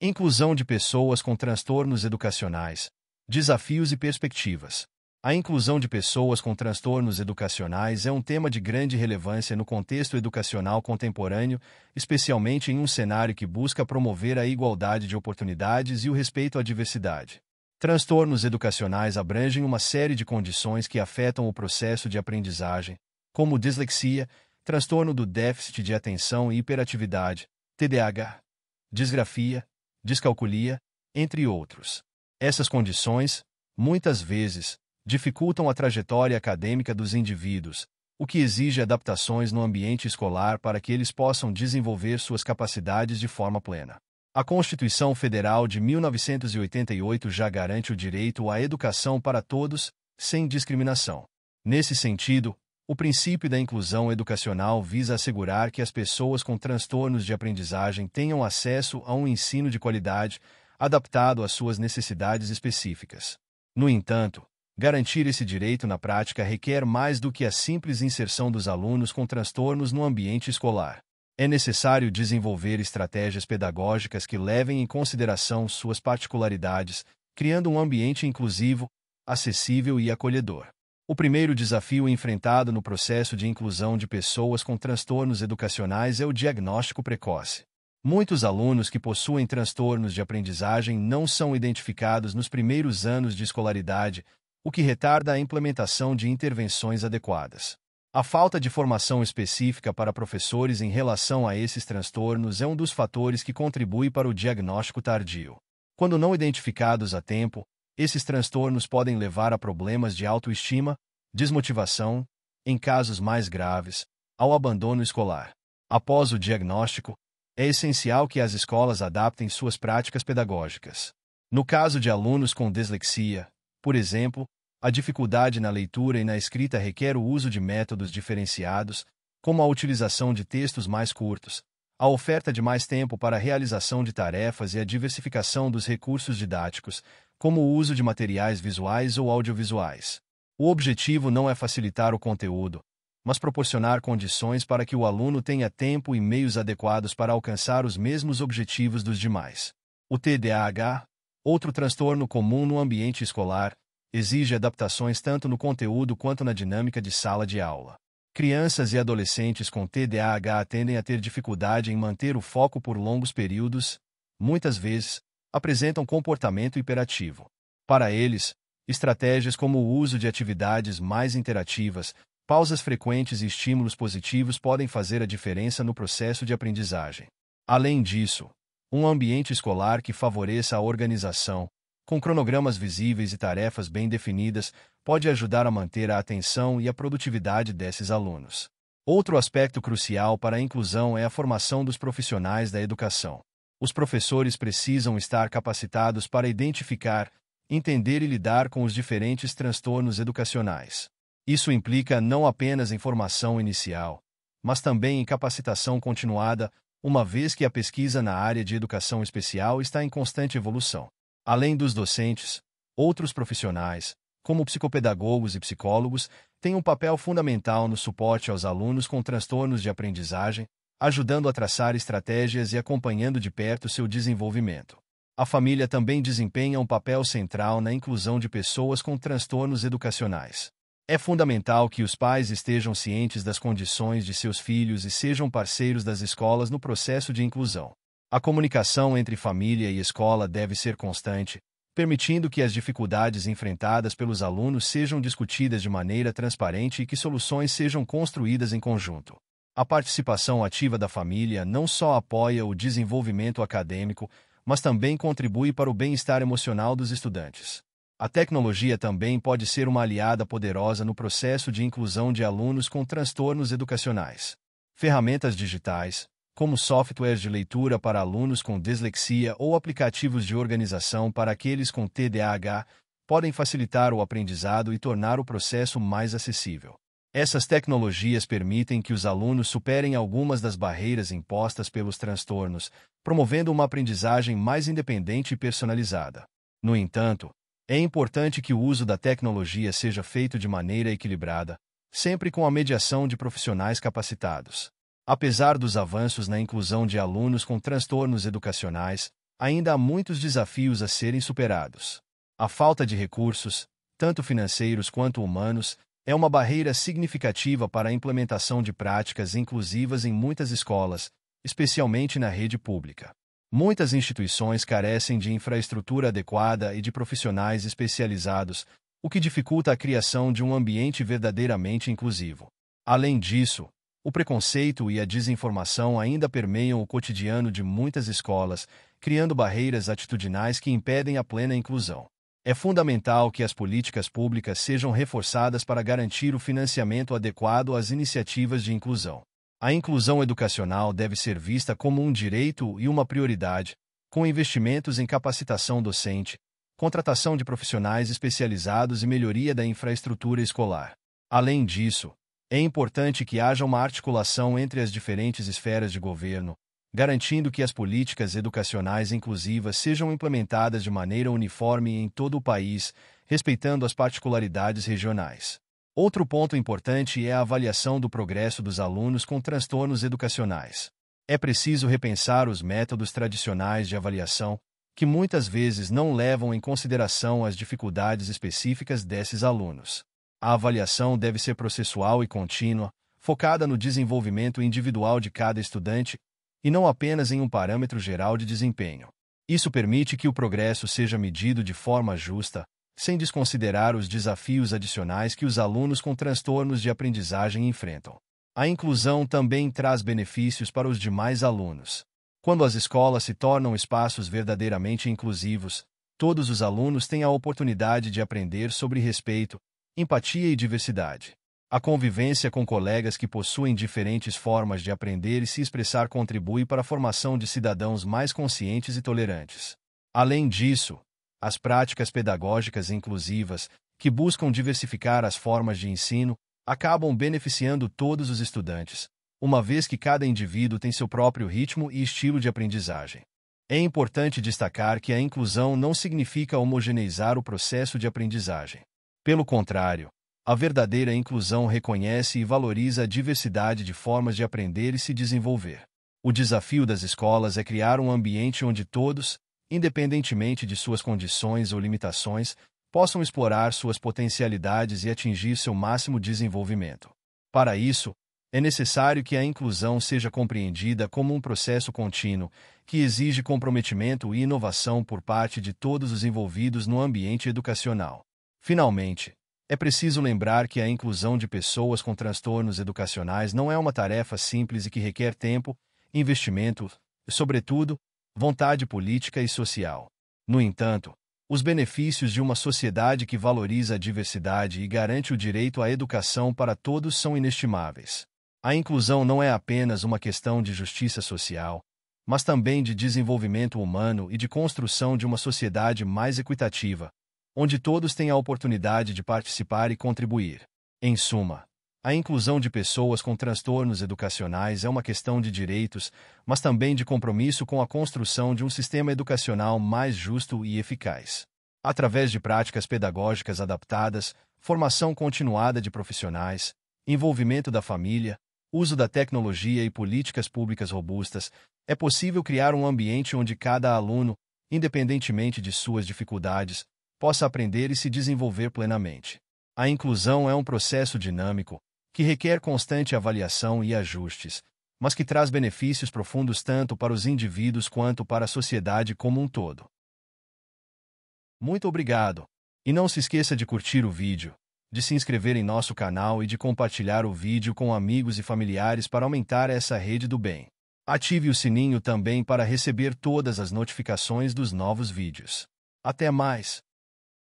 Inclusão de pessoas com transtornos educacionais, desafios e perspectivas. A inclusão de pessoas com transtornos educacionais é um tema de grande relevância no contexto educacional contemporâneo, especialmente em um cenário que busca promover a igualdade de oportunidades e o respeito à diversidade. Transtornos educacionais abrangem uma série de condições que afetam o processo de aprendizagem, como dislexia, transtorno do déficit de atenção e hiperatividade, TDAH, disgrafia, descalculia, entre outros. Essas condições, muitas vezes, dificultam a trajetória acadêmica dos indivíduos, o que exige adaptações no ambiente escolar para que eles possam desenvolver suas capacidades de forma plena. A Constituição Federal de 1988 já garante o direito à educação para todos, sem discriminação. Nesse sentido, o princípio da inclusão educacional visa assegurar que as pessoas com transtornos de aprendizagem tenham acesso a um ensino de qualidade, adaptado às suas necessidades específicas. No entanto, garantir esse direito na prática requer mais do que a simples inserção dos alunos com transtornos no ambiente escolar. É necessário desenvolver estratégias pedagógicas que levem em consideração suas particularidades, criando um ambiente inclusivo, acessível e acolhedor. O primeiro desafio enfrentado no processo de inclusão de pessoas com transtornos educacionais é o diagnóstico precoce. Muitos alunos que possuem transtornos de aprendizagem não são identificados nos primeiros anos de escolaridade, o que retarda a implementação de intervenções adequadas. A falta de formação específica para professores em relação a esses transtornos é um dos fatores que contribui para o diagnóstico tardio. Quando não identificados a tempo, esses transtornos podem levar a problemas de autoestima, desmotivação, em casos mais graves, ao abandono escolar. Após o diagnóstico, é essencial que as escolas adaptem suas práticas pedagógicas. No caso de alunos com dislexia, por exemplo, a dificuldade na leitura e na escrita requer o uso de métodos diferenciados, como a utilização de textos mais curtos, a oferta de mais tempo para a realização de tarefas e a diversificação dos recursos didáticos, como o uso de materiais visuais ou audiovisuais. O objetivo não é facilitar o conteúdo, mas proporcionar condições para que o aluno tenha tempo e meios adequados para alcançar os mesmos objetivos dos demais. O TDAH, outro transtorno comum no ambiente escolar, exige adaptações tanto no conteúdo quanto na dinâmica de sala de aula. Crianças e adolescentes com TDAH tendem a ter dificuldade em manter o foco por longos períodos, muitas vezes, apresentam comportamento hiperativo. Para eles, estratégias como o uso de atividades mais interativas, pausas frequentes e estímulos positivos podem fazer a diferença no processo de aprendizagem. Além disso, um ambiente escolar que favoreça a organização, com cronogramas visíveis e tarefas bem definidas, pode ajudar a manter a atenção e a produtividade desses alunos. Outro aspecto crucial para a inclusão é a formação dos profissionais da educação os professores precisam estar capacitados para identificar, entender e lidar com os diferentes transtornos educacionais. Isso implica não apenas em formação inicial, mas também em capacitação continuada, uma vez que a pesquisa na área de educação especial está em constante evolução. Além dos docentes, outros profissionais, como psicopedagogos e psicólogos, têm um papel fundamental no suporte aos alunos com transtornos de aprendizagem, ajudando a traçar estratégias e acompanhando de perto seu desenvolvimento. A família também desempenha um papel central na inclusão de pessoas com transtornos educacionais. É fundamental que os pais estejam cientes das condições de seus filhos e sejam parceiros das escolas no processo de inclusão. A comunicação entre família e escola deve ser constante, permitindo que as dificuldades enfrentadas pelos alunos sejam discutidas de maneira transparente e que soluções sejam construídas em conjunto. A participação ativa da família não só apoia o desenvolvimento acadêmico, mas também contribui para o bem-estar emocional dos estudantes. A tecnologia também pode ser uma aliada poderosa no processo de inclusão de alunos com transtornos educacionais. Ferramentas digitais, como softwares de leitura para alunos com dislexia ou aplicativos de organização para aqueles com TDAH, podem facilitar o aprendizado e tornar o processo mais acessível. Essas tecnologias permitem que os alunos superem algumas das barreiras impostas pelos transtornos, promovendo uma aprendizagem mais independente e personalizada. No entanto, é importante que o uso da tecnologia seja feito de maneira equilibrada, sempre com a mediação de profissionais capacitados. Apesar dos avanços na inclusão de alunos com transtornos educacionais, ainda há muitos desafios a serem superados. A falta de recursos, tanto financeiros quanto humanos, é uma barreira significativa para a implementação de práticas inclusivas em muitas escolas, especialmente na rede pública. Muitas instituições carecem de infraestrutura adequada e de profissionais especializados, o que dificulta a criação de um ambiente verdadeiramente inclusivo. Além disso, o preconceito e a desinformação ainda permeiam o cotidiano de muitas escolas, criando barreiras atitudinais que impedem a plena inclusão. É fundamental que as políticas públicas sejam reforçadas para garantir o financiamento adequado às iniciativas de inclusão. A inclusão educacional deve ser vista como um direito e uma prioridade, com investimentos em capacitação docente, contratação de profissionais especializados e melhoria da infraestrutura escolar. Além disso, é importante que haja uma articulação entre as diferentes esferas de governo, garantindo que as políticas educacionais inclusivas sejam implementadas de maneira uniforme em todo o país, respeitando as particularidades regionais. Outro ponto importante é a avaliação do progresso dos alunos com transtornos educacionais. É preciso repensar os métodos tradicionais de avaliação, que muitas vezes não levam em consideração as dificuldades específicas desses alunos. A avaliação deve ser processual e contínua, focada no desenvolvimento individual de cada estudante, e não apenas em um parâmetro geral de desempenho. Isso permite que o progresso seja medido de forma justa, sem desconsiderar os desafios adicionais que os alunos com transtornos de aprendizagem enfrentam. A inclusão também traz benefícios para os demais alunos. Quando as escolas se tornam espaços verdadeiramente inclusivos, todos os alunos têm a oportunidade de aprender sobre respeito, empatia e diversidade. A convivência com colegas que possuem diferentes formas de aprender e se expressar contribui para a formação de cidadãos mais conscientes e tolerantes. Além disso, as práticas pedagógicas inclusivas, que buscam diversificar as formas de ensino, acabam beneficiando todos os estudantes, uma vez que cada indivíduo tem seu próprio ritmo e estilo de aprendizagem. É importante destacar que a inclusão não significa homogeneizar o processo de aprendizagem. Pelo contrário, a verdadeira inclusão reconhece e valoriza a diversidade de formas de aprender e se desenvolver. O desafio das escolas é criar um ambiente onde todos, independentemente de suas condições ou limitações, possam explorar suas potencialidades e atingir seu máximo desenvolvimento. Para isso, é necessário que a inclusão seja compreendida como um processo contínuo, que exige comprometimento e inovação por parte de todos os envolvidos no ambiente educacional. Finalmente, é preciso lembrar que a inclusão de pessoas com transtornos educacionais não é uma tarefa simples e que requer tempo, investimento, sobretudo, vontade política e social. No entanto, os benefícios de uma sociedade que valoriza a diversidade e garante o direito à educação para todos são inestimáveis. A inclusão não é apenas uma questão de justiça social, mas também de desenvolvimento humano e de construção de uma sociedade mais equitativa, onde todos têm a oportunidade de participar e contribuir. Em suma, a inclusão de pessoas com transtornos educacionais é uma questão de direitos, mas também de compromisso com a construção de um sistema educacional mais justo e eficaz. Através de práticas pedagógicas adaptadas, formação continuada de profissionais, envolvimento da família, uso da tecnologia e políticas públicas robustas, é possível criar um ambiente onde cada aluno, independentemente de suas dificuldades, possa aprender e se desenvolver plenamente. A inclusão é um processo dinâmico, que requer constante avaliação e ajustes, mas que traz benefícios profundos tanto para os indivíduos quanto para a sociedade como um todo. Muito obrigado! E não se esqueça de curtir o vídeo, de se inscrever em nosso canal e de compartilhar o vídeo com amigos e familiares para aumentar essa rede do bem. Ative o sininho também para receber todas as notificações dos novos vídeos. Até mais!